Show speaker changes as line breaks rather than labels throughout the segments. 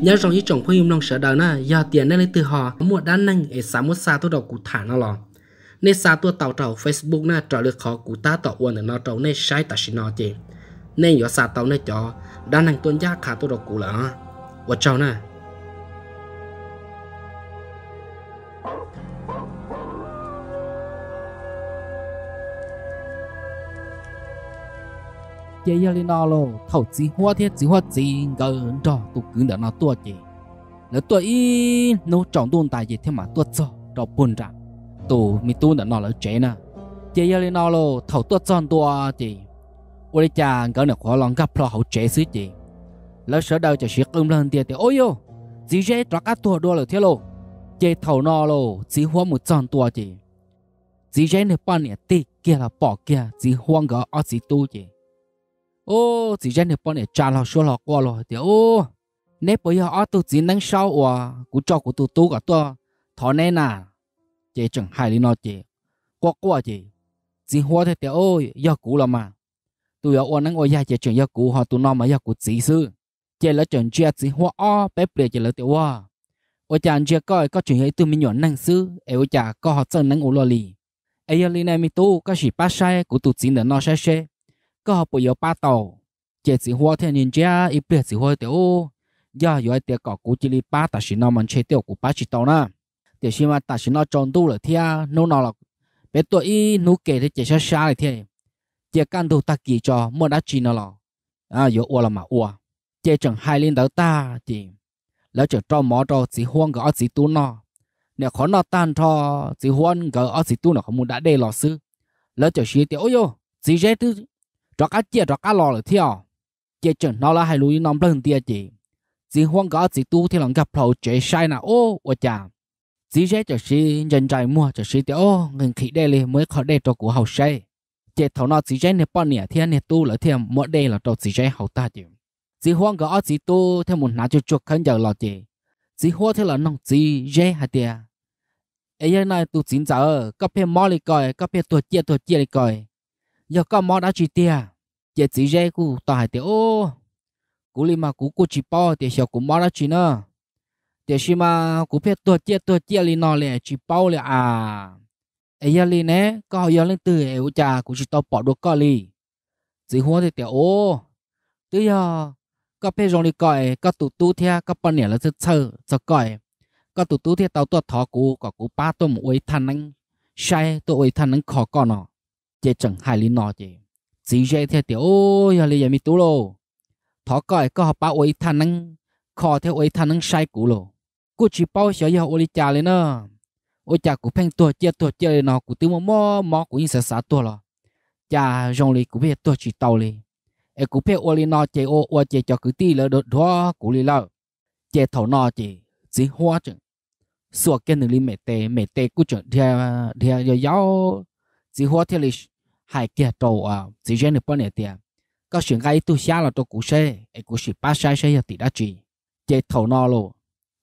nhớ rằng ý trọng khuyên lòng sợ đời na giờ tiền nên lấy từ họ mua đan năng ở xã mua xa tôi đầu cụ thả nó lò nên xa tôi tàu tàu facebook na trở được khó cụ ta tàu uẩn nó tàu nên sai ta xin nó chị nên giờ xa tàu nên cho đan năng tuân gia khả tôi đầu cụ là và chào na chế yêu lên nó lô thầu chỉ hoa thiết chỉ hoa chỉ gần đó tụ cứ đã nó tua chị lỡ tua y nó trọng tuôn tài gì thế mà tua cho trò buồn ra tụ mi tuôn đã nó lỡ chế nè chế yêu lên nó lô thầu tua tròn tua chị ôi cha gần được khó lòng gặp lo hậu chế xứ chị lỡ sợ đâu cho sự cơm lên tiền thì ôi yo chỉ chế trò cá tua đua lỡ thế lo chế thầu nó lo chỉ hoa một tròn tua chị chỉ chế này bao nhiêu tí kia là bỏ kia chỉ hoang gỡ ở chỉ tu chị ô chỉ ra nếp bọn này trả lo số lo qua lo thì ô nếu bây giờ ở tụ chỉ năng sau à cú cho cú tụ tụ cả to thọ nè nà chị chẳng hài lý nó chị qua qua chị chỉ hoa thế thì ô giờ cú là mà tôi ở ôn năng ở nhà chị chẳng giờ cú họ tụ nó mà giờ cú chỉ sư chị là chẳng chia chỉ hoa o bé bể chị là tiểu hoa ở chàng chia coi có chuyện ấy tụi mình nhọn năng sư ở chả có họ chân năng ủ lo lì ấy giờ lì này mi tu có chỉ bắt sai cú tụ chỉ để nó sai sai có bộ yếu ba tàu chế chỉ hoa thiên nhiên cha ít biết chỉ hoa tiểu giờ yếu tiểu cọ cú chỉ li ba ta xin nó mình chế tiểu cú ba chỉ tàu na tiểu xin mà ta xin nó tròn tu rồi thia nô nào lọc, bé tuổi y nô kể thì chế xa xa là thia chỉ căn đồ ta kỳ cho mua đã chỉ nó là à yếu ua là mà ua chế chẳng hai linh đầu ta chỉ lỡ chẳng cho mỏ cho chỉ huang cái ở chỉ tu nó nếu khó nó tan cho chỉ huang cái ở tu nó không muốn đã đề lọ sư lỡ chẳng xin tiểu ôi yo chỉ thứ rõ cá chia rõ cá lò là theo chia chừng nó là hai lúi nằm lên tia chị chỉ hoang gõ chỉ tu thì lòng gặp lầu chế sai nà ô ô chà chỉ sẽ cho sĩ nhân trai mua cho sĩ tiêu ngừng khí đây liền mới khó đây cho của hậu sai chế thầu nó chỉ sẽ nè bao nè thiên nè tu là thiên mỗi đây là cho chỉ sẽ hậu ta chịu chỉ hoang gõ chỉ tu theo một nát chuột chuột khăn giờ lò chị chỉ hoa theo là nông chỉ dễ hạt tia ấy này tu chính giờ có phải mò đi coi có phải tuột chia tuột chia đi coi giờ có mò đã chỉ tia chỉ chỉ dây cụ tỏi tia ô cú li mà cú cú chỉ po tia sợ cú mò đã chỉ nữa tia xí mà cú biết tuột chia tuột chia li nò lẹ chỉ po lẹ à ấy giờ li nè có giờ lên từ ấy cha cú chỉ tao bỏ được coi li chỉ hoa thì tia ô tới giờ có phải rồi đi coi có tụ tụ thea có bao nhiêu là rất sơ rất coi có tụ tụ thea tao tuột thọ cú có cú ba tôi một ấy thằng anh sai tôi ấy thằng anh khó con nó chế chẳng hai lý nọ chế chỉ dễ theo tiểu ôi hà lý giờ mi tú lô thọ coi có học bao ôi thằng năng khó theo ôi thằng năng sai cũ lô cô chỉ bao sợ giờ ôi cha lên nữa ôi cha cũng phanh tua chia tua chia nó cũng tiêu mò mò cũng như sợ sợ tua lo cha rong lì cũng biết tua chỉ tàu lì em cũng biết ôi nó chế ô ôi chế cho cứ ti lỡ đốt đó cũng lì lỡ chế thầu nó chế chỉ hoa chừng sủa cái nữ lì mẹ tê mẹ tê cũng chừng theo theo giáo chỉ hoa thì là hai tia đầu à ờ, chỉ gen được bao nhiêu tia có chuyện cái tu xa là tôi cũ xe ấy cũ sĩ ba sai xe giờ tỷ đã chỉ chế thầu no luôn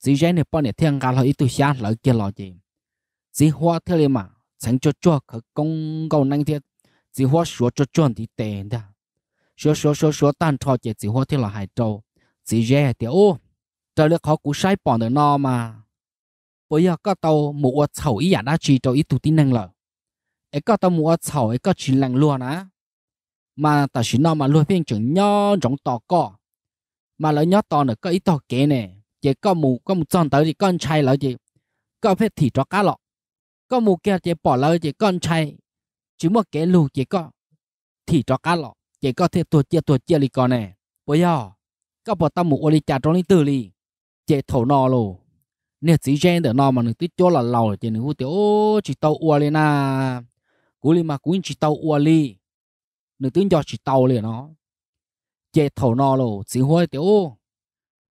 chỉ gen được bao nhiêu thiên cả là ít tu xa là kia là gì chỉ hoa thì lịch mà chẳng cho cho khởi công cầu năng thiệt chỉ hoa số cho cho thì tệ đó số số số số tan thọ chế chỉ hoa thì là hai đầu, chỉ gen thì ô trời được họ cũ sai bỏ được no mà bây giờ các tàu mua chậu ý giả đã chỉ cho ít tu tin năng rồi ấy có tao mua chảo ấy có chín lằng luôn á mà ta chỉ nói mà luôn phiên chừng nhỏ rộng to co mà lỡ nhỏ to nữa có ít to kế nè chỉ có mù có một con tới thì con trai lỡ gì có phép thì cho cá lọ có mù kia chỉ bỏ lỡ chỉ con trai chỉ một cái lù chỉ có thì cho cá lọ chỉ có thể tuột chia tuột chia lì con nè bây giờ có bỏ tao mù ô lì chả trong lì từ lì chỉ thổ nò lù nè chỉ gen để nò mà nửa tí cho là lầu thì nửa hú tiểu chỉ tàu ô lên à cú li mà cú in chỉ tàu ua li nửa tiếng cho chỉ tàu liền nó chế thầu no lô chỉ hôi tiểu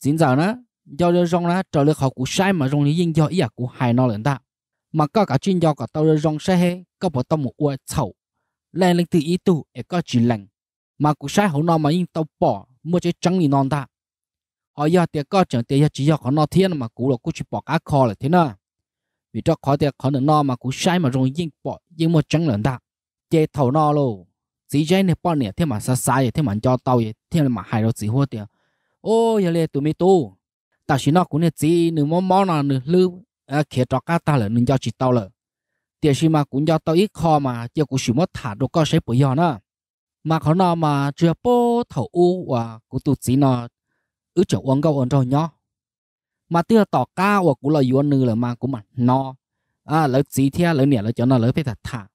chính giờ nó do cho rong nó trở lại họ cú sai mà rong lý yên do ý à cú hài no liền ta mà có cả chuyện do cả tàu rồi rong sai hết có bộ tàu một ua chậu lên lên từ ý tu để có chỉ lành mà cú sai hậu no mà yên tàu bỏ mua chế trắng thì non ta họ giờ tiệc có chẳng tiệc chỉ do họ no thiên mà cú là cú chỉ bỏ cá kho là thế nào vì cho khó thì khó được no mà cũng sai mà rồi yên bỏ yên một trắng lớn ta chế thầu no luôn, chỉ chế này bỏ nè thế mà xa xa vậy thế mà cho tao vậy thế mà hại rồi chỉ hô tiền ô giờ này tụi mi tu ta chỉ nó cũng nè chỉ nửa món món nào nửa lư à kia cho cá ta là nửa cho chỉ tao là tiền gì mà cũng cho tao ít kho mà giờ cũng chỉ mất thả đồ có sẽ bự giòn mà khó nó mà chưa bố thầu u và cũng tụt chỉ nó ứ chờ uống câu ăn rồi nhó mà tia tỏ cao và cũng là yuan nư là mà cũng mà no à lỡ gì thế lỡ nẻ, lỡ cho nó lỡ phải thật thả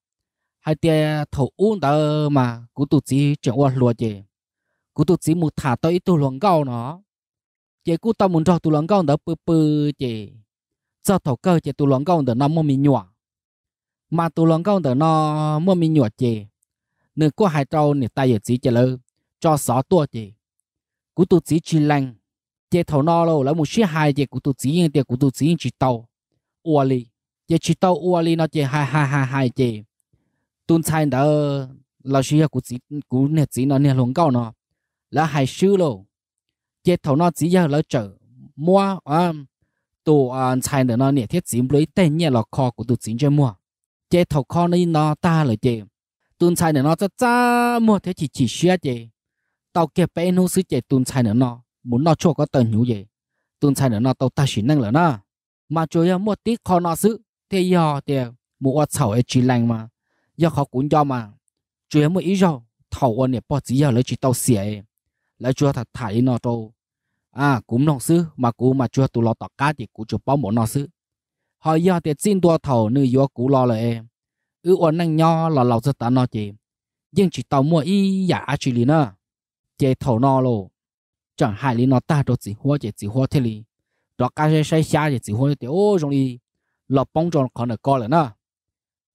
hay tia thổ uống tờ mà cú tụt gì chuyện qua lùa chè cú tụt gì một thả tới tụ luồng cao nó chè cú tao muốn cho tụ luồng cao đỡ bự bự chè cho thổ cơ chè tụ luồng cao đỡ nó mua mì nhỏ mà tụ luồng cao đỡ nó mua mì nhỏ chè nửa có hai trâu nè tay giờ gì chè lỡ cho xó tua chè cú tụt gì chi lành chế thầu nó lâu là một số hai chế của tụ chỉ chế của tụ chỉ chỉ tàu ua li chế chỉ tàu ua li nó chế hai hai hai hai chế tuần sai đó là sĩ của chỉ của nè chỉ nó nè luôn cao nó là hai sư lâu chế thầu nó chỉ giờ là chở mua à tụ à sai đó nó nè thiết chỉ lấy tên nhà là kho của tụ chỉ cho mua chế thầu kho nó nó ta là chế tuần sai đó nó cho cha mua thế chỉ chỉ xe chế tàu kẹp bên hồ sứ chế tuần sai đó nó muốn nó cho có tần nhũ gì tuần sai nữa nó tàu ta chỉ năng là nó mà chủ em một tí khó nó sự thế giờ thì mua sầu ấy chỉ lành mà giờ khó cũng do mà chủ em một ý do thầu anh này bỏ chỉ giờ lấy chỉ tao xỉa lấy chúa thật thải nó tao à cũng nó sư mà cũng mà chúa tụ lo tọt cá thì cũng chụp bao một nó sư họ giờ thì xin tua thầu nữ yếu cũng lo lại ư ổn năng nho là lầu rất ta nó chỉ nhưng chỉ tao mua ý giả chỉ lý nữa chế thầu nó luôn chẳng hại lý nó ta cho chỉ hoa chỉ chỉ hoa thế li đó cá sẽ say xa chỉ chỉ hoa thì ô trong đi lọ bóng tròn còn được co nữa nè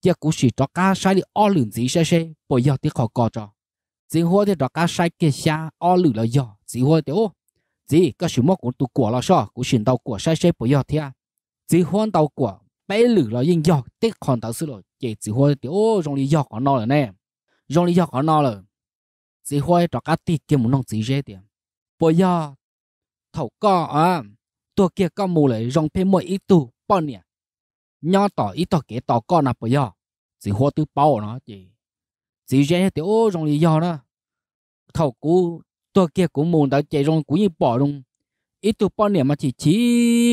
giờ cũng chỉ đó cá sai đi o lửng gì sai sai bởi giờ thì khó co cho chỉ hoa thì đó cá sai kia xa o lửng là giờ chỉ hoa thì ô chỉ cái sự mất của tụ của là sao cũng xin tàu của sai sai bởi giờ thì à chỉ hoa tàu của bé lửng là yên giờ tiếc còn tàu sư rồi chỉ chỉ hoa thì ô trong đi giờ khó no rồi nè trong đi giờ khó no rồi chỉ hoa đó cá tít kia muốn nông chỉ dễ tiền ปอยอเถาก็อ่ะตัวเกียก็มูเลยรองเพมวยอีตูป้อนเนี่ยย่อต่ออีต่อเกต่อก็นะปอยอสีหัวตื้อเป้าเนาะจีสีเจ๊เตียวรองลียอนะเถากูตัวเกียกูมูแต่เจรองกูยิ่งป่อลงอีตูป้อนเนี่ยมาจีชี้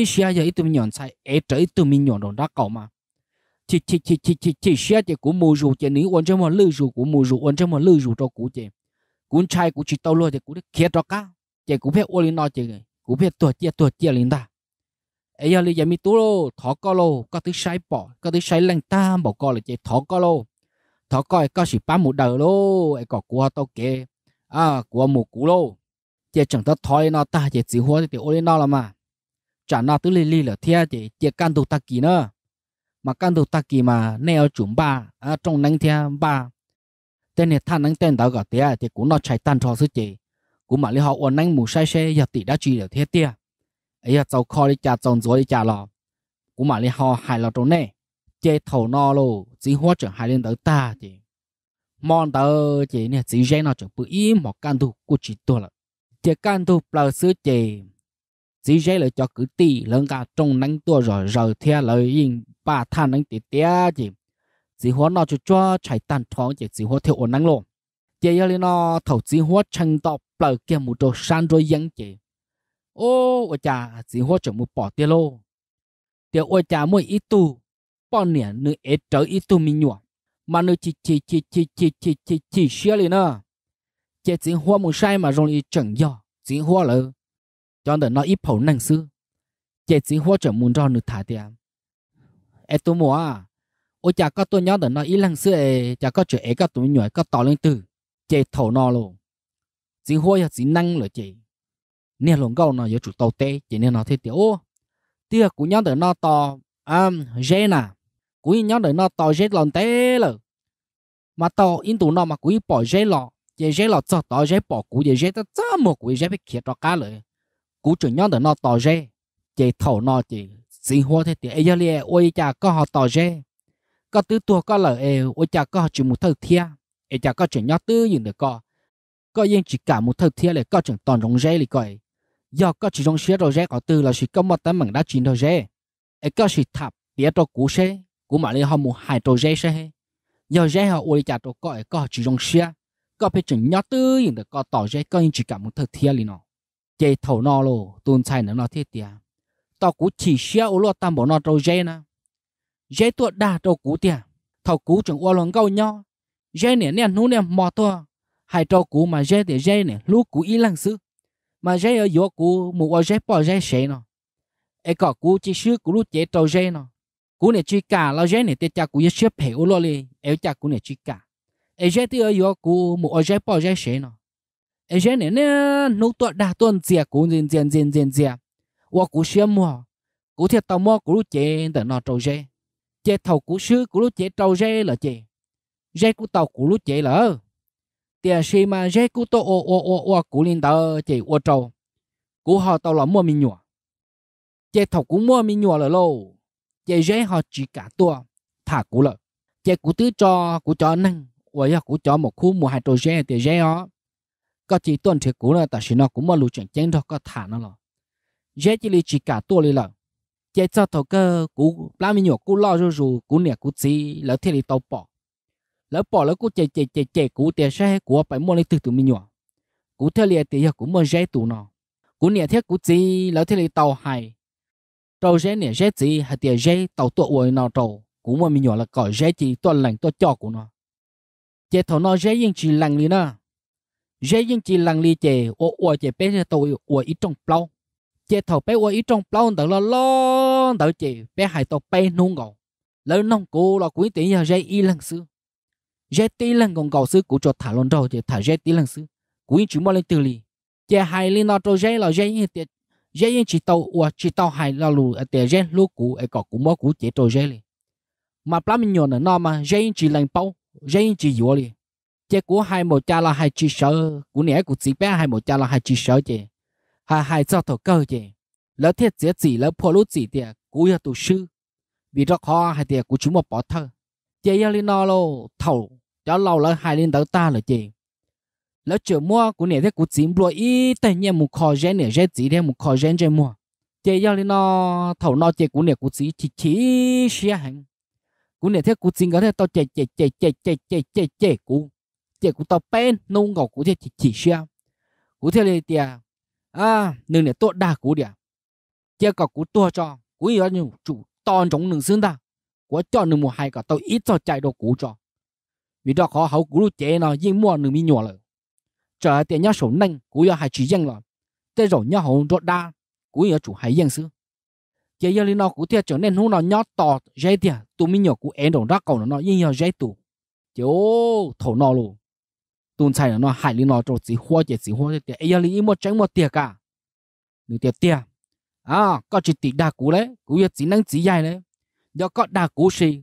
เชียร์อีตูมีหย่อนใส่เอเจอีตูมีหย่อนโดนรักเก่ามา chỉ chỉ chỉ chỉ chỉ chỉ xe chỉ cũng mua rượu chỉ nếu ăn cho mà lư rượu cũng mua rượu ăn cho mà lư rượu cho cũ chỉ cũng chai cũng chỉ tao lo chỉ cũng để kia cho cá chỉ cũng biết ô linh nó chỉ cũng biết tuột chia tuột chia linh ta ấy giờ giờ mi tú lô thọ co lô có thứ sai bỏ có thứ sai lăng ta bỏ co là chỉ thọ co lô thọ coi có chỉ ba một đầu lô ấy có của tao kê à của một cú lô chỉ chẳng tao thoi nó ta chỉ chỉ hoa thì ô linh nó là mà chả nó tứ lì lì là thia chỉ chỉ can đồ ta kỳ nữa mà can đồ ta kỳ mà neo chuẩn ba à trong nắng thia ba tên này than nắng tên đó gọi tia thì cũng nó chạy tan cho sự chỉ กูมาเลยฮอวันนั่งหมูใช่ใช่อยากติดได้จีเดี๋ยวเทียเตี้ยไอ้ยาเจ้าคอได้จ่าจงจัวได้จ่าหรอกูมาเลยฮอหายเราตรงนี้เจ้าเท่านอโลจีหัวจังหายเรื่องเต๋อตาจีมอนเต๋อจีเนี่ยจีเจนเอาจังปุ๋ยหมอกกันดูกูจีตัวละเจ้ากันดูเปล่าซื้อจีจีเจเลยจะ cứ ตีเรื่องการจงนั่งตัว rồi rồi เทียเลยยิงป้าท่านนั่งติดเตี้ยจีจีหัวนอจุจ้าใช้ตันท้องจีจีหัวเทียวนั่งลงเจ้าเลยนอเท่าจีหัวชังตอบ bờ kia một chỗ san rồi yên chị ô ôi cha chỉ hỗ trợ một bỏ tiền lô tiền ôi cha mỗi ít tu bỏ nè nữ ế trở ít tu mình nhọ mà nữ chỉ chỉ chỉ chỉ chỉ chỉ chỉ chỉ xia liền nữa chỉ chỉ hoa một sai mà rồi đi chẳng do chỉ hoa là cho nên nó ít phổ năng sư chỉ chỉ hoa trở muốn cho nè thả tiền ế tu mua à ôi cha có tôi nhớ đến nó ít năng sư ế cha có chuyện ế có tụi nhỏ có to lên từ chỉ thổ nó luôn chỉ hôi chỉ năng là chỉ nè lồng câu nó giờ chủ tàu tê chỉ nè nó thế tiểu tia cũng nhớ tới nó to um dê nè cũng nhớ tới nó to dê lon tê lờ mà to in tụ nó mà cũng bỏ dê lọ dê dê lọ cho to dê bỏ cũng dê dê ta cho một cũng dê bị kia cho cá lờ cũng chủ nhớ tới nó to dê chỉ thầu nó chỉ chỉ hoa thế tiểu ấy giờ ôi cha có họ to dê có tứ tua có lờ ôi cha có chỉ một thời thiên, ôi cha có chuyện nhớ tứ gì được co có yên chỉ cả một thời thiên là có chẳng toàn rong rẽ lì coi do có chỉ rong xé rồi rẽ ở từ là chỉ có một tấm mảng đá chín rồi rẽ ấy có chỉ thập địa cho cũ xe cú mà lên họ một hai trò rẽ xe do rẽ họ uống trà trò coi có chỉ rong xé có phải chừng nhát tư yên được có tỏ rẽ có yên chỉ cả một thời thiên lì nó chạy thầu nó lô tuôn sai nó nó thiết tía tao cũ chỉ xé u lo tam bỏ nó trò rẽ na rẽ tuột đa trò cũ tía thầu cũ chẳng u lòng câu nhau rẽ nè nè nú nè mò to hai trò cũ mà dễ để dễ này lúc cũ ý lăng sư mà dễ ở chỗ cũ một ở dễ bỏ dễ sẽ nó ai có cũ chỉ sư cũ lúc chế trò dễ nó cũ này chỉ cả lo dễ này tết cha cũ nhất xếp hệ ô lo li ai cha cũ này chỉ cả ai dễ thì ở chỗ cũ một ở dễ bỏ dễ sẽ nó ai dễ này nè nấu tuột đa tuần dìa cũ dìa dìa dìa dìa dìa hoặc cũ xem mua cũ thiệt tao mua cũ lúc chế để nó trò dễ chế thầu cũ sư cũ lúc chế trò dễ là chế dễ cũ tàu cũ lúc chế là tiền sĩ mà dễ cú tô ô ô ô ô cú lên đó chỉ ô trâu cú họ tao là mua mi nhua chỉ thầu cú mua mi nhua là lâu chỉ dễ họ chỉ cả tua thả cú lợ chỉ cú tứ cho cú cho năng ôi giờ cú cho một khu mua hai trâu dễ tiền dễ ó có chỉ tuần thì cú là tại sao nó cũng mua lụt chẳng chén đó có thả nó rồi dễ chỉ li chỉ cả tua li lợ chỉ cho thầu cơ cú lá mi nhua cú lo rù rù cú nè cú chỉ lỡ thì li tàu bỏ lỡ bỏ lỡ cô chạy chạy chạy chạy cú tiền xe của phải mua lấy từ từ mình nhỏ cú theo liền thì giờ cũng mua rẻ tụ nó cú nhẹ thiết cú gì lỡ theo liền tàu hay tàu rẻ nhẹ rẻ gì hay tiền rẻ tàu tụ uồi nó tàu cú mua mình nhỏ là cỏ rẻ gì toàn lành to cho của nó chạy thầu nó rẻ nhưng chỉ lành đi nữa rẻ nhưng chỉ lành đi chạy ô ô chạy bé xe tàu ô ít trong plau chạy thầu bé ô ít trong plau đỡ lo lo đỡ chạy bé hay tàu bé nung gầu lỡ nông cô là cuối tiền giờ rẻ y lần xưa giờ tí lần còn cầu sư của cho thả lon trâu thì thả giờ tí lần sư cũng chỉ mua lên từ lì giờ hai lên nó trâu giờ là giờ như tiệt giờ như chỉ tàu và chỉ tàu hai là lù tiệt giờ lúc cũ ấy có cũng mua cũ chỉ trâu giờ mà plá mình nhon nó mà giờ chỉ lần bao giờ chỉ yếu lì chế của hai một cha là hai chỉ sợ của nẻ của chị bé hai một cha là hai chỉ sợ chứ hai hai cho thổ cơ chứ lỡ thiết chế gì lỡ phô lúc gì thì của là tổ sư vì đó khó hay thì của chúng mua bỏ thơ chế giờ lên nó lô thầu cháu lâu lỡ hai lên đầu ta là chị lỡ chữa mua của nè thế của chín bùa ít tay nhẹ một khó gen nè gen chỉ thêm một khó gen gen mua chị giao lên nó thầu nó chị của nè của chín chỉ chỉ xe hàng của nè thế của chín có thể tao chạy chạy chạy chạy chạy chạy chạy chạy của chị của tao pen nung ngọc của chị chỉ chỉ xe của thế này tiệt à nương nè tốt đa của địa chị có của tua cho của gì đó chủ toàn trong nương xương ta của cho nương một hai cả tao ít cho chạy đồ của cho vì đó khó hậu cú chế nó riêng mua nửa mi nhỏ rồi chờ tiền nhau sổ nâng cũng giờ hai chỉ riêng rồi tê rồi nhau hậu rốt đa cũng giờ chủ hai riêng sư, chế giờ lên nó cũng thiệt trở nên hú nó nhỏ to dây tiền tụ mi nhỏ cú én đồng ra cầu nó riêng giờ dây tụ chế ô thổ nó luôn tuần sai nó hại lên nó rồi chỉ hoa chỉ chỉ hoa tiền giờ lên mua tránh mua tiền cả nửa tiền tiền à có chỉ tỷ đa cú lấy, cũng giờ chỉ năng chỉ dài đấy do có đa cú gì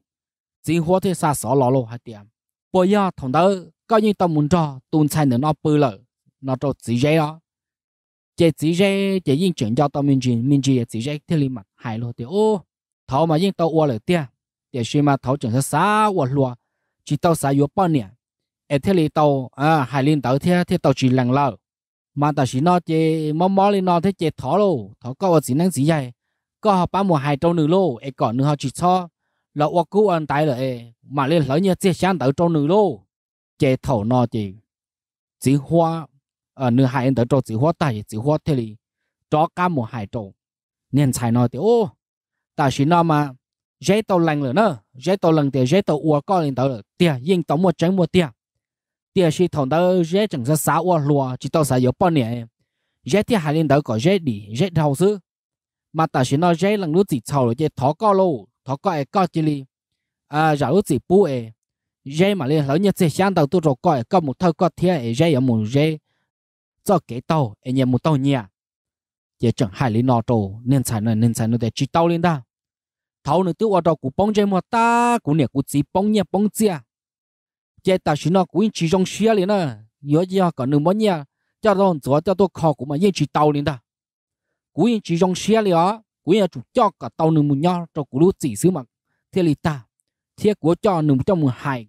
chỉ hóa thì xa xó lò lô tiệm bây giờ thằng đó coi như tao muốn cho tuôn sai nữa nó bự lợ nó cho chỉ dễ đó chỉ chỉ dễ chỉ yên chuyển cho tao mình chỉ mình chỉ chỉ dễ thì liền hài luôn thì ô thảo mà yên tao qua lời tiệm để xem mà thảo chuyển xa qua lúa chỉ tao xa yếu bao nhiêu ở thế này tàu à hải liên tàu thế thế tàu chỉ lằng lợ mà tàu chỉ nó chỉ mò mò lên nó thế chỉ thỏ lô thỏ có chỉ năng gì vậy có họ bán một hai trâu nữa lô ở cỏ nữa họ chỉ cho là ô cứu anh tại lại mà lên lỡ như chết sáng tới trong nữ lô chế thầu nó chỉ chỉ hoa ở à, nữ hai anh tới trong chỉ hoa tại chỉ hoa thế li cho cả một hai trâu nên 才 nói thì ô ta chỉ nói mà dễ tàu lành rồi nữa dễ tàu lành thì dễ tàu ua có lên tới tiền yên tàu mua tránh mua tiền tiền chỉ thằng đó dễ chẳng ra sáu ua lùa chỉ tàu sáu yếu bao nhiêu dễ thì hai lên tới có dễ đi dễ đầu sư mà ta chỉ nói dễ lần lúc chỉ thầu rồi chỉ thọ co lâu có coi có chỉ li à rau chỉ bu ấy dây mà lên lỡ nhất sẽ sáng đầu tôi rồi coi có một thâu có thiên ấy dây ở một dây cho cái tàu ấy nhà một tàu nhà để chẳng hai lý nọ trồ nên xài nữa nên xài nữa để chỉ tàu lên ta thâu nữa tôi ở đâu cũng bông dây mà ta cũng nè cũng chỉ bông nhà bông chia giờ ta chỉ nó cũng chỉ trong xe liền nữa nhớ giờ còn nửa nhà cho tôi cho tôi khó cũng mà yên chỉ tàu lên ta cũng chỉ trong xe liền à của nhà chủ cho cả tàu nương mù nho cho cú lũ chỉ xứ mà thiên lý ta thiết của cho nương trong mù hải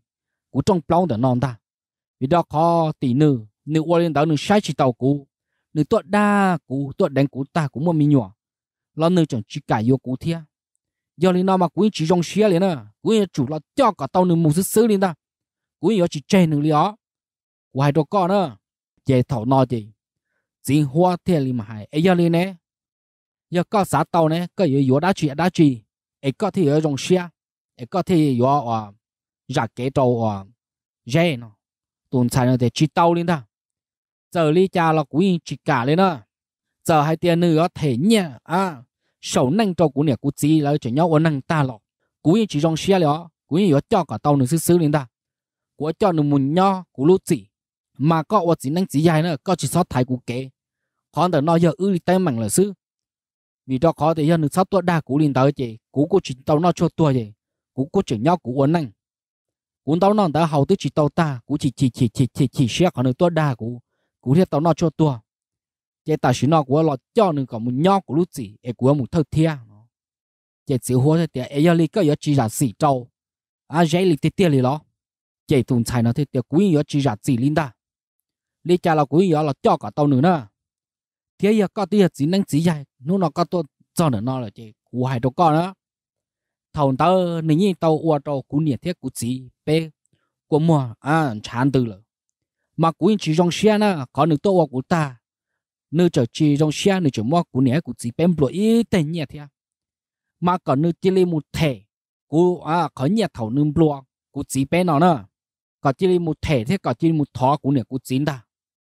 của trong plong đã non ta vì đó có tỷ nữ nữ qua lên đảo nữ sai chỉ tàu cú nữ tuột đa cú tuột đánh cú ta cũng một mi nhỏ lo nữ chẳng chỉ cả yêu cú thiên do lên nào mà cũng chỉ trong xe liền à cũng nhà chủ là cho cả tàu nương mù xứ xứ liền ta cũng nhà chỉ chơi nữ liền đó của hai đồ con nữa chơi thảo nọ gì dính hoa thiên lý mà hải ấy giờ liền nè 要搞啥刀呢？个有有大锯大锯，一个 thì ở trong xe，一个 thì có à ra cái đầu à dễ nó, tuần sau nó thì chỉ tàu lên đó, giờ lý cha là cũng chỉ cả lên đó, giờ hai tiền nữa thể nhẹ à, sầu năng cho cũng nè cũng chỉ là chỉ nhau ở năng ta lọ, cũng chỉ trong xe lọ, cũng có cho cả tàu nữa xứ xứ lên đó, cũng cho nó muốn nhau cũng lúc gì, mà có ở chỉ năng chỉ dài nữa, có chỉ sót thái cũng kế, còn đợt nó giờ ư tay mảng là xứ vì đó có thể hơn sắp tuổi đa cú linh tới chị cú cô chỉ tàu nó cho tuổi chị cú cô chỉ nhau cú uốn nành cú tàu nó đã hầu tới chỉ tàu ta cú chỉ chỉ chỉ chỉ chỉ chỉ xe còn được tuổi đa cú cú thiết tàu nó cho tuổi chị ta chỉ nó của lo cho nên còn một nhau của lúc gì em của một thơ thia chị chỉ hứa thế tiệt em lấy cái giờ chỉ là xì trâu à dễ lấy tiết tiệt lấy lo chị tụng xài nó thế tiệt cú giờ chỉ là xì linh ta lấy cha là cú giờ là cho cả tàu nữa nữa thế giờ có tiền chỉ năng chỉ dạy, nó nó có tôi cho nữa nó là chỉ cú hai đâu có nữa thầu tao nếu như tao qua tao cú nhiệt thế cú chỉ bé của mua à chán từ rồi mà cú chỉ trong xe nó có nước tôi của ta nước trở chỉ trong xe nước trở mua cú nhiệt cú chỉ bé bự ít tiền nhiệt thế mà còn nước chỉ lấy một thẻ cú à có nhiệt thầu nửa bự cú chỉ bé nó nữa có chỉ lấy một thẻ thế có chỉ một thó cú nhiệt cú chín ta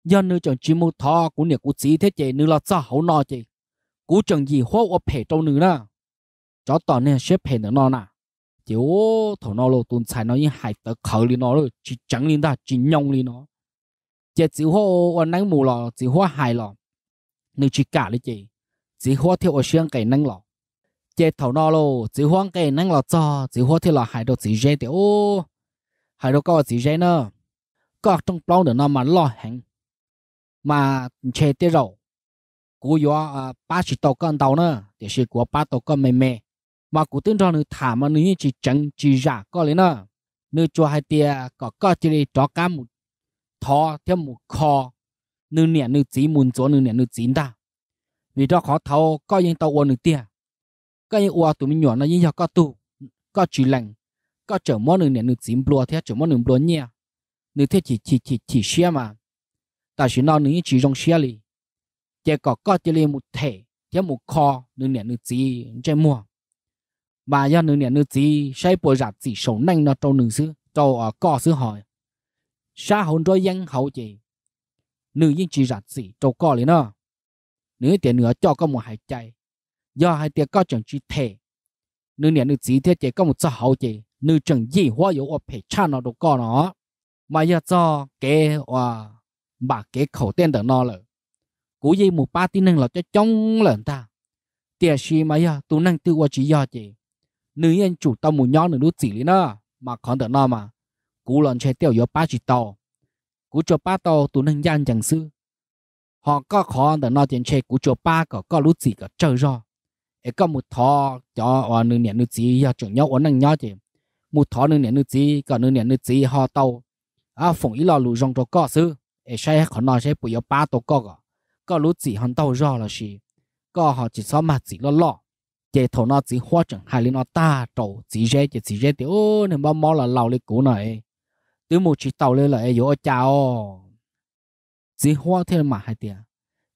do nữ chồng chỉ mua thọ của nè của chị thế chị nữ là sao hậu nọ chị cú chồng gì hoa ở phe trâu nữ nè chó tao nè xếp phe nữa nọ nè chị ô thọ nọ lô tuần xài nó như hại tới khởi đi nó rồi chỉ trắng lên ta chỉ nhông lên nó chị chỉ hoa ở nắng mù lọ chỉ hoa hại lọ nữ chỉ cả lấy chị chỉ hoa theo ở xương cái nắng lọ chị thọ nọ lô chỉ hoa cái nắng lọ cho chỉ hoa theo là hại đâu chỉ dễ thì ô hại đâu có chỉ dễ nữa có trong bao nữa nó mà lo hẹn mà chế tế rậu cú gió à, ba chỉ tàu con tàu nữa thì sẽ của ba tàu con mềm mềm mà cú tin rằng nữ thả mà nữ chỉ chẳng chỉ giả có lấy nữa nữ cho hai tia có có chỉ để cho cá một thò thêm một kho nữ nẻ nữ chỉ muốn chỗ nữ nẻ nữ chỉ ta vì đó khó thâu có những tàu qua nữ tia có những qua tụi mình nhỏ nó như có tụ có chỉ lạnh, có chở món nữ nẻ nữ chỉ bùa theo chở món nữ bùa nhẹ nữ thế chỉ chỉ chỉ chỉ xe mà 但是那你只用些哩，结果搞这里木铁，这木靠，你年你自这么，mà do nữ niệm nữ chỉ sai bộ rạp chỉ sầu năng nó trong nữ xứ trâu cò xứ hỏi sa hồn rồi dân hậu chị nữ yên chỉ rạp chỉ trâu cò liền nó nữ tiền nữa cho có một hai chạy do hai tiền có chẳng chỉ thể nữ niệm nữ chỉ thế chỉ có một sao hậu chị nữ chẳng gì hoa yếu ở phải cha nó đồ cò nó mà do cho cái và bà kế khẩu tên tờ nó lợ cú gì một ba tí năng là cho chống lợn ta tiếc gì mà ya tú năng tự qua chỉ ya chị nữ nhân chủ tao một nhon nữa đút chỉ lý nó mà khó tờ nó mà cú lợn chơi tiêu yo ba chỉ tàu cú cho ba tàu tú năng gian chẳng sư họ có khó tờ nó tiền chơi cú cho ba có có đút chỉ có chơi rồi ấy có một thọ cho nữ nhân nữ chỉ ya chuẩn nhau ổn năng nhau chị một thọ nữ nhân nữ chỉ còn nữ nhân nữ chỉ họ tàu à phụng ý lò lù rong cho có sư ấy sai họ nói sẽ bây giờ ba tổ có có lúc chỉ hắn đâu rõ là gì có họ chỉ sao mà chỉ lo lo chỉ nó chỉ hóa chẳng hay lên nó ta trầu chỉ rẽ chỉ chỉ rẽ thì ô nên bao mò là lâu lên cũ này từ một chỉ tàu lên là ấy vô chào chỉ hóa thêm mà hai tiền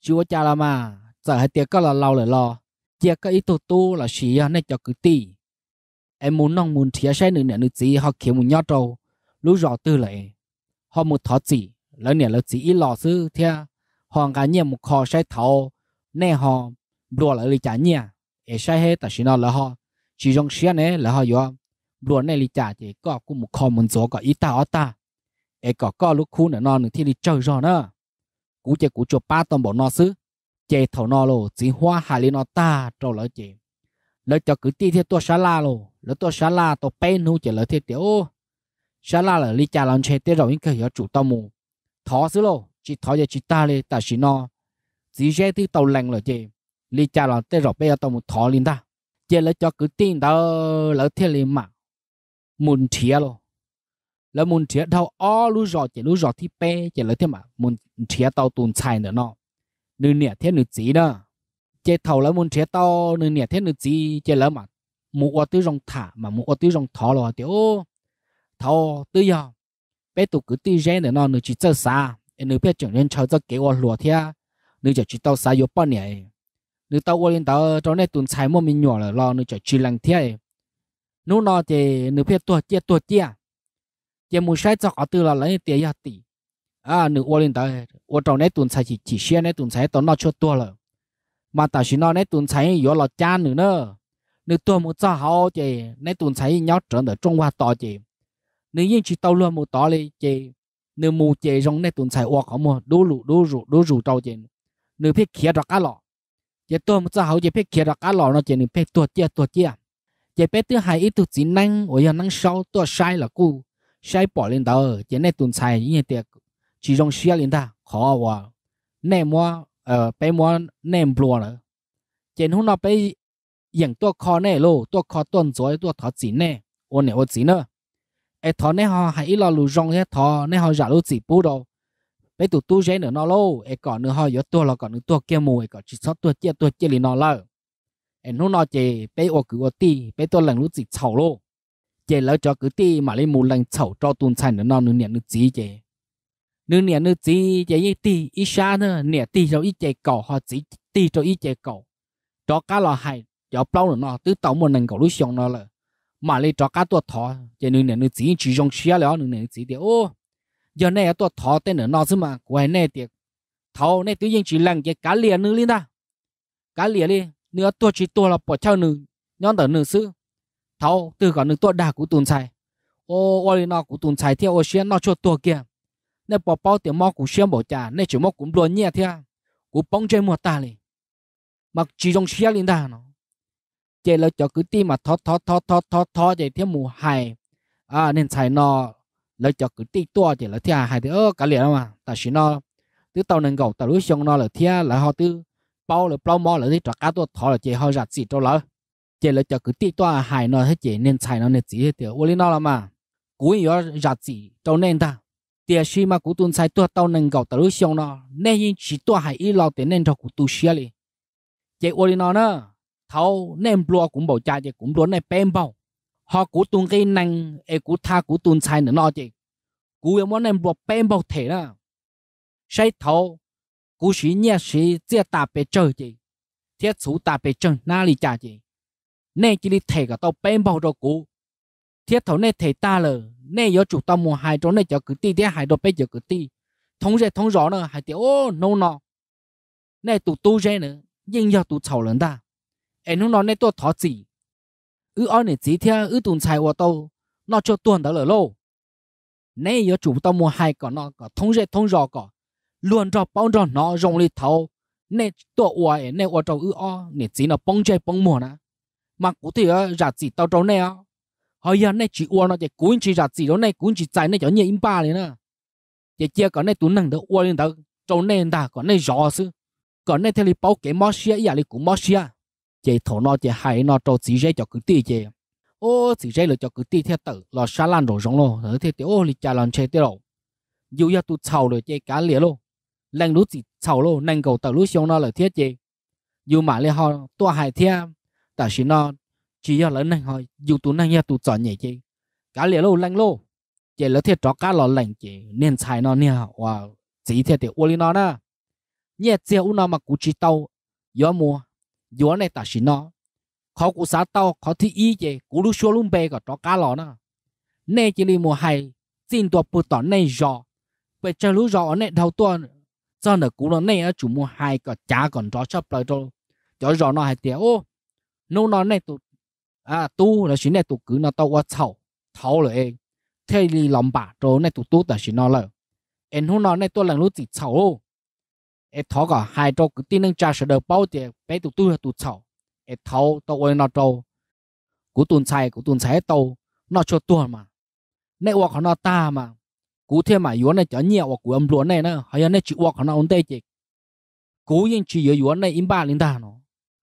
chỉ chào là mà giờ hai tiền có là lâu lại lo chỉ có ít tổ tu là gì này cho cứ tì em muốn nong muốn thía sai nữa nữa gì họ kiếm muốn nhót trầu lúc rõ tư lại họ một thọ chỉ lỡ nè lỡ chỉ lò sư thia hoàng cá nhẹ một kho sai thầu nè họ đùa lỡ lì trả nhẹ ế sai hết ta xin nó lỡ họ chỉ trong xe nè, lỡ họ yo đùa này lì trả thì có cũng một kho muốn gió có ít ta ở ta ế có có lúc khu nữa nó nữa thì lì chơi rồi nữa cú chơi cú chụp ba tôm bộ nó sư chơi thầu nó lô chỉ hoa hà lì nó ta trâu lỡ chơi lỡ cho cứ ti theo tua xá la lô lỡ tua xá la tua bên hú chơi lỡ theo tiểu xá la lỡ lì trả lon chơi tiếp rồi những cái hiểu chủ tao mù thó xứ lô chỉ thọ giờ chỉ ta lê ta chỉ nó chỉ sẽ thứ tàu lành là chị li cha là tê rọp bây giờ tàu một thó lên ta chị lấy cho cứ tin đó lỡ thiên lên mà muốn thiệt lô lỡ muốn thiệt đâu ó lú rọ chỉ lú rọ thì pe chỉ lỡ thế mà muốn thiệt tàu tuần chạy nữa nó nửa nẻ thế nửa chỉ đó chị thầu lỡ muốn thiệt tàu nửa nẻ thế nửa chỉ chị lỡ mà mua ở tư rong thả mà mua ở tư rong thọ rồi thì ô thọ tư giờ bé tụ cứ ti rẽ nữa nó chỉ chơi xa nữ biết chẳng nên cho kế hoạch lùa thia nữ chỉ chỉ tao xa yếu bao nhỉ nữ tao qua lên tao cho nên tuần mình nhỏ là lo nữ chỉ chỉ lăng thia nữ thì nữ biết tua chia tua chia chia mua sai cho họ từ là lấy tiền ya tỷ à nữ qua lên tao qua trong này tuần sai chỉ chỉ xe này tuần sai tao nó cho tua rồi mà ta chỉ nó này tuần sai yếu là cha nữa nữa tôi muốn một cho họ thì này tuần sai nhau trở được trung hoa to chị nếu như chỉ tàu luôn một tỏ lên chị nếu mù chị trong này tuần xài hoặc không mua đố lụ đố rủ đố rủ tàu chị nếu biết kia ra cá lọ chị tôi một sao chị biết kia ra cá lọ nó chị nếu biết tua chia tua chia chị biết thứ hai ít tuổi chỉ năng ở nhà năng sau tua sai là cu sai bỏ lên tàu chị này tuần xài như tiệt chỉ trong xe lên ta khó quá nem mua ờ bé mua nem bùa nữa chị hôm nào bé nữa ai thọ nè họ hãy lo lù rong thế thọ nè họ giả lù chỉ bù đâu bây tụ tu chế nữa nó lâu ai còn nữa họ gió tua là còn nữa tua kia mùi ai còn chỉ sót tua chia tua chia lì nó lơ ai nó nó chế bây ô cứ ô ti bây tôi lần lù chỉ chầu lô chế lỡ cho cứ ti mà lấy mù lần chầu cho tuần sai nữa nó nửa niệm nửa chỉ chế nửa niệm nửa chỉ chế như ti ít xa nữa niệm ti cho ít chế cầu họ chỉ ti cho ít chế cầu cho cá lò hay cho bao nữa nó tứ tổng một lần cầu lú xong nó là mà lấy cho cá tuột thọ cho nên là nó chỉ chỉ trong chia là nó chỉ để ô giờ này tuột thọ tên nữa nó chứ mà quay này tiệt, thọ này tự nhiên chỉ làm cái cá liền nữa lên ta cá liền đi nữa tuột chỉ tuột là bỏ trao nữa nhon tờ nữa sư thọ từ còn nữa tuột đã của tuần xài ô ô nó của tuần xài theo ô xuyên nó cho tuột kia nên bỏ bao tiền mò của xuyên bỏ trả nên chỉ mò cũng luôn nhẹ theo của bóng chơi mua ta đi, mặc chỉ trong chia lên ta nó chế là cho cứ ti mà thó thó thó thó thó thó chế thiếu mù hài à nên xài nó là cho cứ ti tua chế là theo hài thì ơ cả liền mà ta chỉ nó tứ tàu nên gầu tàu lúa xong nó là thiếu là họ tứ bao là bao mò là tứ trạc cá tua thọ là chế họ giặt gì cho lỡ chế là cho cứ ti tua hài nó hết chế nên xài nó nên chỉ hết tiểu ô nó là mà cúi yếu giặt gì cho nên ta tiền khi mà cú tuân sai tua tàu nên gầu tàu lúa xong nó nên chỉ tua hài ít lo tiền nên cho cú tu xia li chế ô nó nữa thâu nem lua cũng bảo cha chứ cũng luôn này bem bao họ cú tung cái năng e cú tha cú tung sai nữa nọ chứ, cú em muốn nem lua bem bao thế đó sai thâu cú sĩ nhẹ sĩ chia ta bị trời chứ, thiết chú ta bị trời na lì cha chứ, nên chỉ đi thể cả tao bem bao cho cú thiết thấu này thể ta lờ này do chủ tao mua hai chỗ này cho cứ ti thế hai đồ bây giờ cứ ti thông ra thông rõ nữa hai tiếng ô nô nọ này tụ tu ra nữa nhưng do tụ sầu lớn ta em nó nói tôi thọ gì ư ở này chỉ theo ư tuần xài của tôi nó cho tuần đó là lô nay giờ tao mua hai cỏ nó có thông dệt thông rò cỏ luôn rò bao rò nó rong lì thầu nên tôi ủa nên ủa trâu ư o nên nó bông chơi bông mùa nè mà cụ thì ra gì tao trâu nè hồi giờ này chỉ ủa nó chỉ cuốn chỉ ra gì đó này cuốn chỉ chạy này cho nhiều im ba này nè chỉ chia cái này tuần năng đó ủa lên đó trâu nè đã cái này rò sư cái này thì bao cái mò xia ý là cũng chế thổ nó chế hay nó cho chỉ dễ cho cứ tì chế ô chỉ dễ là cho cứ tì theo tử là xa lan rồi giống lo thế thì ô lịch cha lan chế tiêu đâu, dù ya tu sầu rồi chế cá lìa lo lần lúc chỉ sầu lo nên cầu tàu lúc xong nó là thiết chế dù mà lấy họ tua hại thea tại vì nó chỉ do lớn này họ dù tu năng ya tu chọn nhẹ chế cá lìa lo lần lo chế là thiết cho cá lo lạnh chế nên xài nó nha, và chỉ theo thì ô lì nó nè nhẹ chế u nó mà cú chỉ tàu gió mùa yo này ta xin nó khó cú sa tao khó thi ý chứ cú lu xua luôn bê cả cho cá lò nó nè chỉ li mùa hay xin tua bự tỏ nè giò về chơi lu giò nè đầu tuần, cho nè cú nó ở chủ mùa hay cả chả còn cho chấp lại cho cho giò nó hay tiếc ô nô nó này tụ à tu là xin này tụ cứ nó tao quá thầu thầu rồi thế đi lòng bà rồi này tụ tu ta xin nó rồi em hôm nó này tôi lần lúc chỉ thầu ai thọ cả hai trâu cứ tin năng cha sẽ được bao tiền bé tụt tụt tụt sầu ai thâu tao quên nó trâu cú tuần sai cú tuần sai tàu nó cho tuần mà nè hoặc nó ta mà cú thêm mà yếu này chở nhẹ hoặc cú âm lúa này nữa, hay là chịu hoặc nó ổn tê chị cú yên chỉ yếu yếu này im ba linh ta nó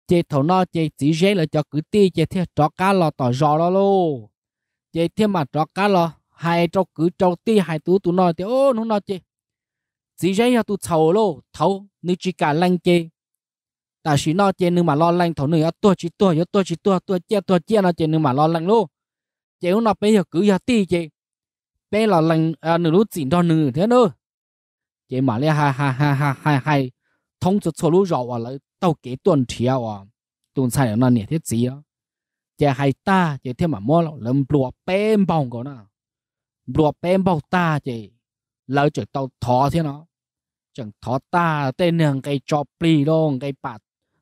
chị thầu nó chị chỉ dễ là cho cứ ti chị theo cho cá lò tỏ giò đó lô chị thêm mà cho cá lò hai cho cứ cho ti hai tú tụ nó thì ô nó nó chị chỉ dễ là tụ thầu lô thầu nữ chỉ cả lanh chê ta chỉ nó chê nữ mà lo lanh thầu nữ to chỉ to, yo to chỉ to, tua chia tua chia nó chê nữ mà lo lanh lô chê nó bây giờ cứ giờ ti chê bây là lanh à, nữ lúc chỉ đó nữ thế nữa chê mà lấy ha ha ha ha ha ha thông cho số lúc rồi tao tàu kế tuần thiếu à tuần sai là nó nhẹ thế gì á chê hay ta chê thế mà mua là lâm lụa bèm bòng của nó lụa bèm bòng ta chê lỡ chở tao thò thế nó จังทอตาเตเนืองไกจอปลีลงไกปัด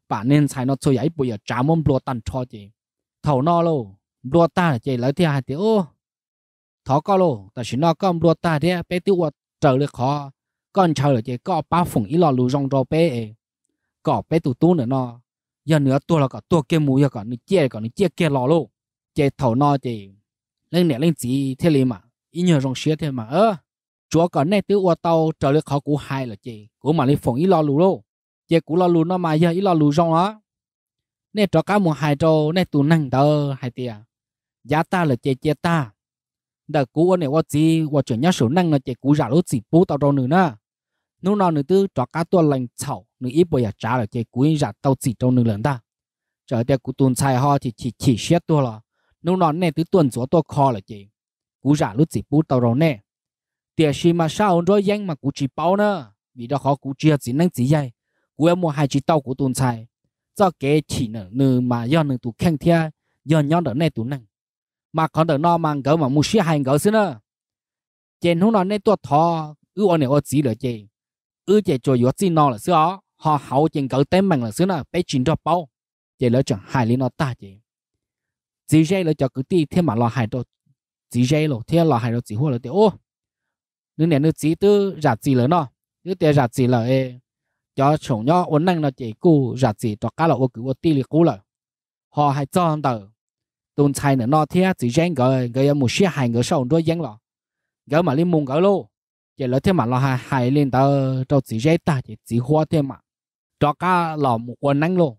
ป่าเน้นใช้นอตสวยใหญปุยจามมบลัวตันทอเจเท่านอโลบลัวตาเจแล้วที่อาเตโอทอก็โลแต่ฉินอก็บลัวตาเนี่ยเปตัวเจอเลยขอก้อนเชาเจก็ป้าฝุ่งอีหลอลูรองโรเปเอก็เปตุตู้เนาอยาเหนือตัวเราก็ตัวเกมูยาก่อนนี่เจี๊ยก่อนนี่เจี๊ยเกลอโลเจเท่านอเจเล่นเนี่ยเล่นสีเทเลมาอีเหนือยรองเชียเทลมาเออ chúa có nè tiêu ô tàu trở lực khó cũ hai là chị của mà lấy phòng ít lo lù lô chị cũ lo lù nó mà giờ ít lo lù rong á nè cho cá một hai trâu nè tù năng tờ hai tia giá ta là chị chị ta đợt cũ này qua gì qua chuyển nhá số năng là chị cũ giả lốt gì bú tàu đâu nữa nè nô nào nữa tư cho cá tuần lành chảo nữa ý bây giờ trả là chị cũ giả tàu gì đâu nữa lần ta chờ tia cũ tuần sai ho thì chỉ chỉ xét tua là nô nào nè tư tuần số tua kho là chị cũ giả lốt gì bú tàu đâu nè tiền gì mà sao ông rồi danh mà cụ chỉ bao nữa vì đó khó cụ chia chỉ năng chỉ dạy cụ em mua hai chỉ tàu của tồn xài cho cái chỉ nữa nở mà do nở tụ khen thia do nhon đỡ này tụ năng mà còn đỡ no mang gỡ mà mua xí hành gỡ xí nữa trên hôm nó nên tuột thò ư ông này ông chỉ là chị ư chị cho yếu chỉ nó là xí ó họ hậu trên gỡ tem bằng là xí nữa bé chín cho bao chị lỡ chẳng hại lý nó ta chị chỉ dây lỡ cho cứ ti thêm mà lo hại đồ chỉ dây lỡ thêm lo hại đồ chỉ hoa là thì ô nếu nè nếu chỉ tư rạt gì lớn nó nếu tiền rạt gì là cho chồng nhỏ uốn năng nó chỉ cú rạt gì cho cá lậu cứ vô tì liệt cú lợ họ hay cho ông tờ tôn trai nữa nó thế chỉ riêng cái cái một xe hai người sau đôi giang lọ cái mà lên mùng cái lô chỉ là thế mà nó hai hai lên tờ cho chỉ riêng ta chỉ chỉ hoa thế mà cho cá lọ một uốn năng lô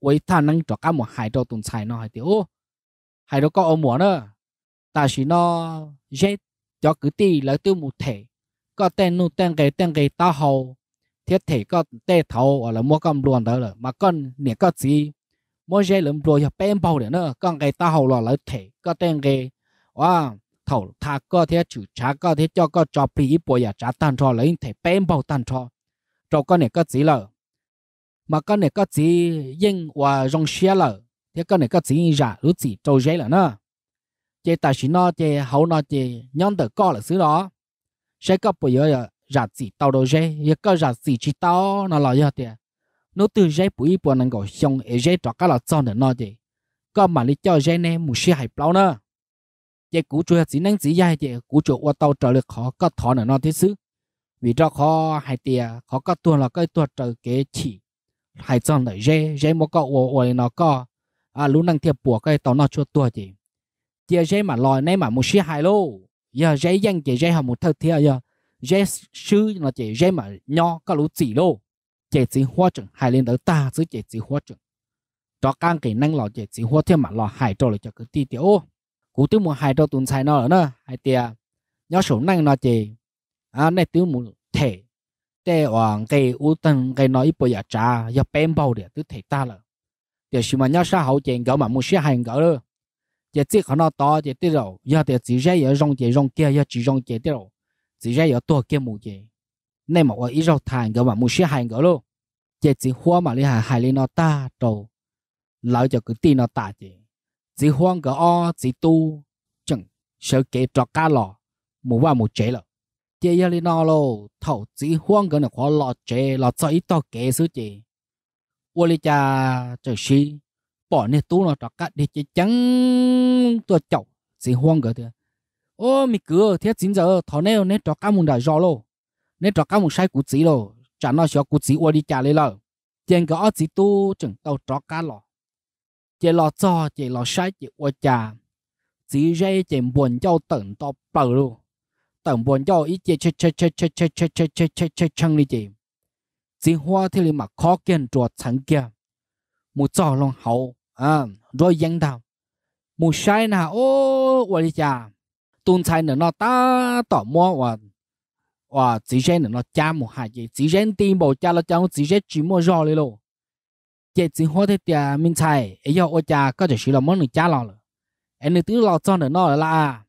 với thà năng cho cá một hai cho tôn trai nó hay tiêu hai đó có ông muốn nữa ta chỉ nó riêng cho cứ ti là tiêu một thể có tên nu tên cái tên cái ta hồ thiết thể có tê thầu ở là mua con luôn đó rồi mà con nè có gì mua dây lượm rồi nhập bên bao để nữa con cái ta hồ là lấy thể có tên cái wow thầu thà có thiết chủ trả có thiết cho có cho bị bộ nhà trả tan cho lấy thể bên bao tan cho cho con nè có gì lợ mà con nè có gì yên và rong xe lợ thế con nè có gì giả lúc gì trâu dây lợ nữa chế tài chỉ nói chế hậu nói chế nhân tử co là xứ đó sẽ có bây giờ giả gì tao đồ dê giờ có giả gì chỉ tao nó là giờ thì nó từ dê bụi bùa năng gọi xong ở dê trọ cá là chọn để nó chế có mà lý cho dê này một xe hay bao nữa chế cú chuột chỉ năng chỉ dài chế cú chuột qua tao trở lực khó có thọ nữa nó thế xứ vì cho khó hay tiền khó có tuần là cái tuần trở kế chỉ hay chọn để dê dê một cậu ồ ồ nó có à lúc năng thiệp bùa cái tao nó chua tuột gì giờ dây mà lòi nay mà một xí hài lô giờ dây dân chị dây học một thật thiệt giờ dây sư là chị dây mà nho có lũ chỉ lô chị chỉ hóa chừng hài lên tới ta chứ chị chỉ hóa chừng cho càng kỹ năng lò chị chỉ hóa thêm mà lò hài cho là cho cứ ti tiểu cú tiêu một hài cho tuần sai nó nữa hài tiệt nhớ số năng nó chị à này tiêu một thể để hoàng cái u tân cái nói bây giờ trả giờ bèn bao để tiêu thể ta là rồi để mà nhớ sao hậu chuyện gỡ mà mua xe hàng gỡ rồi chỉ chỉ khó nó to chỉ tiết rồi giờ thì chỉ ra giờ rong chỉ rong kia giờ chỉ rong chỉ tiết rồi chỉ ra giờ to kia mù chỉ nên mà ở ít rau thành cái mà mua xe hàng cái luôn chỉ chỉ hoa mà đi hàng hàng lên nó ta trầu lão cho cứ tiền nó ta chỉ chỉ hoang cái o chỉ tu chẳng sợ kể trọ cá lò mù qua mù chế rồi chỉ giờ lên nó lo thầu chỉ hoang cái nó khó lò chế lò cho ít to kể số chỉ 我哩家就是。bỏ nè tu nó trọc cắt để chế trắng tua chậu sẽ hoang gỡ thừa ô mi cửa thiết chín giờ thọ nè nè trọc cá mùng đại gió lô nè trọc cá mùng sai cú chỉ lô chả nó xóa cú chỉ qua đi trả lấy lợ tiền cái ớt chỉ tu chừng tàu trọc cá lọ chế lọ cho chế lọ sai chế qua trả chỉ dây chế buồn cho tận to bờ lô, tận buồn cho ít chế chế chế chế chế chế chế chế chế chế chế chăng đi chế chỉ hoa thì mà khó kiên trò chẳng kia một cho lòng hậu à rồi dân thảo mù sai na ô wa đi cha tuần sai nữa nó ta tỏ mua và và chỉ riêng nữa cha một hai chỉ chỉ riêng tiền bộ cha nó cha chỉ riêng chỉ mua rồi đi luôn chỉ chỉ hoa thế tiệt mình sai ấy giờ ô cha có thể sử là món người cha lo rồi em nữ lo cho nữa nó là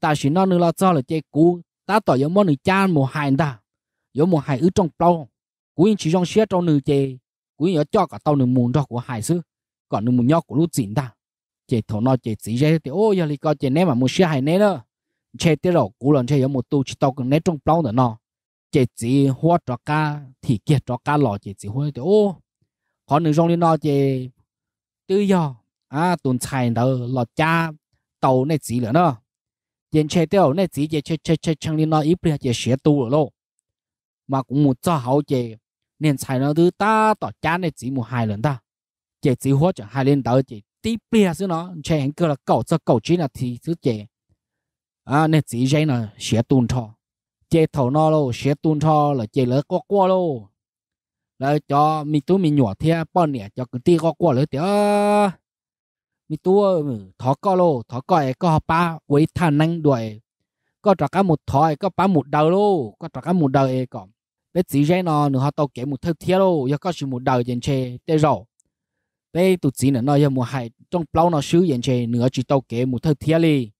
ta sử nó nữa lo cho là chỉ cú ta tỏ giống món người cha một hai ta giống một ở trong bao cú chỉ trong xe trong nữ chơi cú nhớ cho cả tàu nữ muốn cho của hai xứ còn nó nhóc của lúc chín ta chị thổ nó chị chỉ ra thì ôi giờ lì coi chị ném mà một xe hay ném nữa chơi tiết rồi cú lần chơi ở một tu chỉ tao cần ném trong plau nữa nó chị chỉ hoa trò ca, thì kia trò ca lò chị chỉ hoa thì ô họ nữ trong liên nó chị tư do à tuần chạy đó lò cha tàu này chỉ nữa nó tiền tiếp tiêu này chỉ chơi chơi chơi chơi trong liên nó ít bây giờ sẽ tu rồi luôn mà cũng một cho hậu chị nên chạy nó thứ ta tỏ cha này chỉ một hai lần ta chị chỉ hỗ trợ hai lên tới chị tí bia chứ nó chạy hàng cơ là cầu cho cầu chỉ là thì chứ chị à nên chỉ dây là sẽ tuôn thọ chị thầu nó lô sẽ tuôn thọ là chị lỡ qua qua lô là cho mi tú mi nhỏ thia bao nè cho cứ tí qua qua lỡ tía mi tú thọ co lô thọ co ấy có ba quấy thằng năng đuổi có trả cả một thọ có ba một đầu lô có trả cả một đầu ấy còn biết chỉ dây nó nữa họ tàu kể một thứ thiệt lô giờ có sự một đầu trên xe tê rồi bé tụt chỉ nữa nó giờ mùa hải trong plau nó sứ yên chơi nửa chỉ tàu kế một thời thiết đi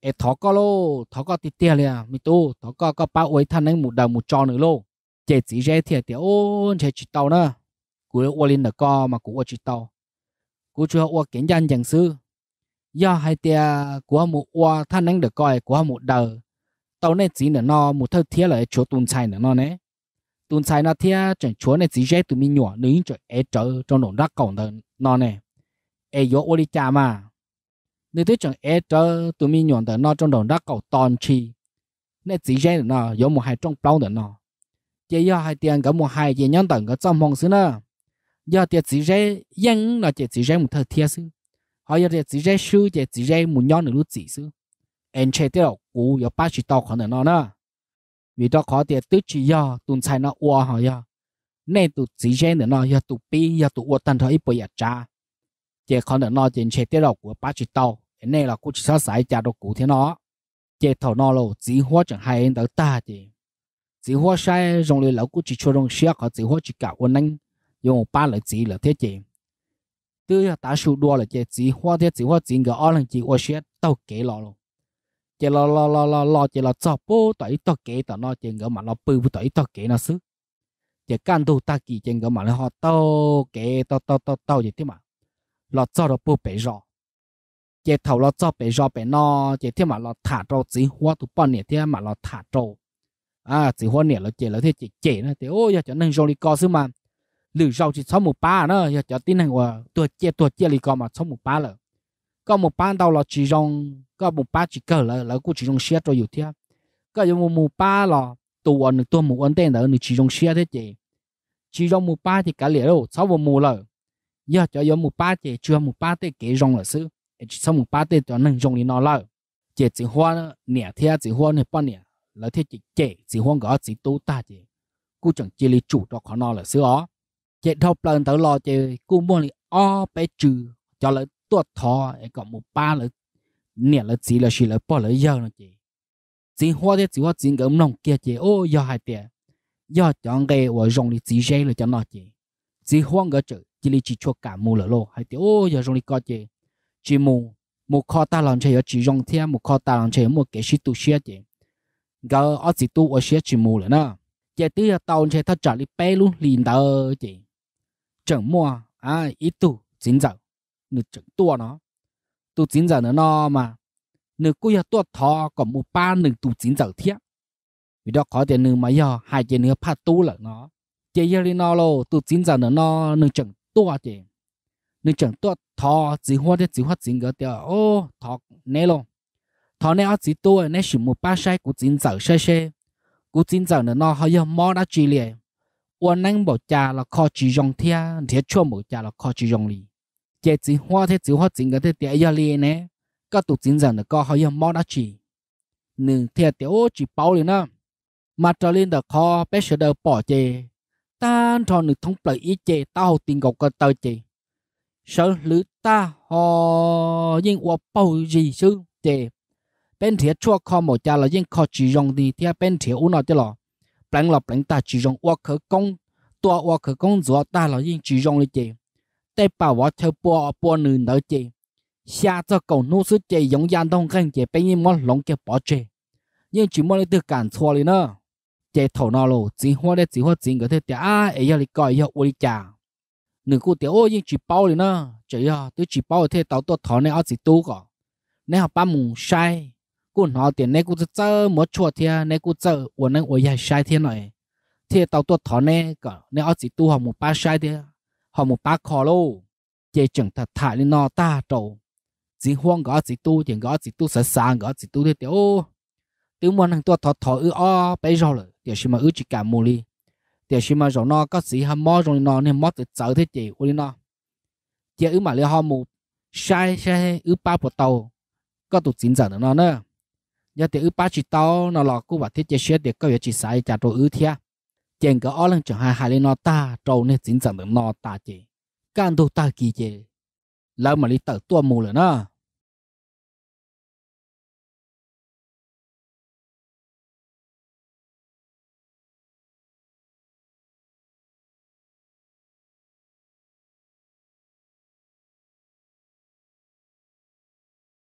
ê thọ có lô thọ có tít tiền liền mi tu thọ có có bao ấy thân anh một đầu một trò nữa lô chế chỉ ra thiệt thì ôn chế chỉ tàu nữa cuối lô ô lên được co mà cú ô chỉ tàu cuối chưa ô kiến dân chẳng sư do hai tia của một ô thân anh được coi của một đời tàu này chỉ nữa nó một thời thiết là chỗ tuần sai nữa nó này tuần sai na thia chẳng chúa này chỉ dễ tụi mình nhỏ nếu cho é chờ trong đồn đắc cổng đó nó nè é yếu ô đi cha mà nếu thế chẳng é chờ tụi mình nhỏ đó nó trong đồn đắc cổng toàn chi nên chỉ dễ nó yếu một hai trong bao đó nó chỉ yếu hai tiền cả một hai gì nhân tận cả trong mong xứ nữa giờ tiền chỉ dễ yên là chỉ chỉ dễ một thời thia xứ họ giờ tiền chỉ dễ sư chỉ chỉ dễ một nhóm nữa lúc chỉ xứ anh chơi tiêu cũng có ba chỉ tao còn nó nữa vì đó khó tiền tứ chỉ do tụn xài nó ua họ do nên tụt chỉ gen nữa nó do tụt pi do tụt ua tần thôi bây giờ cha chỉ còn nữa nó trên chế tiết đầu của ba chỉ tàu nên là cũng chỉ sao xài trả đồ cũ thế nó chế thầu nó lâu chỉ hóa chẳng hay đến tới ta thì chỉ hóa sai rong lên lâu cũng chỉ cho rong xe có chỉ hóa chỉ cả quân anh dùng ba lời chỉ là thế chị tư ta số đua là chế chỉ hóa thế chỉ hóa chỉ cái ở lần chỉ hóa xe đâu kế lọ luôn chỉ lo lo lo lo lo chỉ là cho bố tới to kế tao nó chỉ gỡ mà nó bự bự tới to kế nó xứ chỉ can đồ ta kỳ chỉ gỡ mà nó họ to kế to to to to gì thế mà lo cho nó bự bể rõ chỉ thầu lo cho bể rõ bể nó chỉ thế mà lo thả trâu chỉ hoa tu bao nhiêu thế mà lo thả trâu à chỉ hoa nhiêu là chỉ là thế chỉ chỉ nó thì ôi giờ cho nên rồi đi co xứ mà lử rau chỉ sáu một ba nữa, giờ cho tin hàng qua tuổi chia tuổi chia đi co mà sáu một ba rồi có một ban đầu là chỉ dùng có một ba chỉ cờ là là cũng chỉ dùng xe cho nhiều thế có dùng một một ba là tụ ẩn tụ một ấn tên đó thì chỉ dùng xe thế chị chỉ dùng một ba thì cả liệu đâu sáu một mùa lợ giờ cho dùng một ba thì chưa một ba thì kỹ dùng là sư chỉ sau một ba thì cho nên dùng đi nó lợ chị chỉ hoa nè thế chỉ hoa nè bao nè là thế chị chị chỉ hoa gõ chỉ tu ta chị cú chẳng chỉ lý chủ đó khó nó là sư ó chỉ thâu lần tới lo chị cú muốn đi o bé trừ cho lời tua thọ ấy có một ba là nè là chỉ là chỉ là bỏ là giờ nó chị chỉ hoa thế chỉ hoa chỉ cái ông nông kia chị ô giờ hai tiền giờ chọn cái và dùng đi chỉ dây là cho nó chị chỉ hoa cái chữ chỉ là chỉ cho cả mù là lô hai tiền ô giờ dùng đi chị chỉ mù một kho ta làm chơi chỉ dùng thêm một kho ta làm chơi một cái gì tu sửa chị cái ở tu ở sửa chỉ mù là nó chị tự là tàu chơi thật trả đi bé luôn liền đó chị chẳng mua à ít tu chính giàu nó, tu chín giờ nữa no mà nữ cô giờ tua thọ còn một ba nửa tu chín giờ thiết vì đó có tiền nửa mà giờ hai tiền nửa phát tu là nó chỉ giờ đi nó lô tu chín giờ no nó nữ chẳng tua chị nữ chẳng tua thọ chỉ hoa để chỉ hoa chín giờ tiền ô thọ nè lô thọ nè ở chỉ tua nè chỉ một ba sai của chín giờ sai sai của chín giờ nữa no, họ giờ mò đã chỉ liền uốn năng bảo cha là kho chỉ dòng thiết thiết chua bảo cha là kho chỉ dòng liền chế chỉ hoa thế chỉ hoa chính cái thế tiền giờ liền nè các tụ chính rằng là có họ giờ mò đã chỉ nương thiệt tiểu chỉ bao liền nè mà trở lên đó kho bé sửa được bỏ chế tan cho nửa thông lợi ý chế tao tình gọc cái tao chế sợ lữ ta họ nhưng qua bao gì chứ chế bên thiệt chua kho một cha là nhưng kho chỉ dùng thì thiệt bên thiệt u nó chứ lo, bánh lọ bánh ta chỉ dùng qua khởi công tua qua khởi công giữa ta là nhưng chỉ dùng đi chế tại bảo võ theo bùa bùa nữ nở chị xa cho cầu nô sư chị giống gian thông khăn chị bây nhiên món lòng kia bỏ chị nhưng chỉ mong lấy từ cản xua lên nữa chị thổ nó lô chỉ hoa để chỉ hoa chính có thể tía à ấy giờ đi coi giờ uống trà nữ cô tía ôi nhưng chỉ bao lên nữa chị à tôi chỉ bao thế tao tôi thọ này ở chỉ tu cả nên học ba mùng sai cô nó tiền này cô chơi mất chùa thế này cô chơi uống này uống dài sai thế này thế tao tôi thọ này cả nên ở chỉ tu học một ba sai thế họ một bác khó lô chế chẳng thật thả lên nó ta trầu chỉ hoang gõ chỉ tu chỉ gõ chỉ tu sẵn sàng gõ chỉ tu thế tiểu tiểu muốn hàng tua thọ thọ ư o bây giờ rồi tiểu xí mà ư chỉ cảm mù li tiểu xí mà rồi nó có gì ham mò rồi nó nên mò từ chợ thế chị ôi nó chế ư mà lấy họ mù sai sai ư ba bộ tàu có tụ chín giờ nữa nó nữa giờ tiểu ư ba chỉ tàu nó lọ cũng và thiết chế sẽ được có việc chỉ sai trả đồ ư thiệt chèn cái ở lần chẳng hai hai lên nó ta trâu nên chính chẳng được nó ta chỉ can đồ ta kì chế lỡ mà đi tờ tua mù rồi nó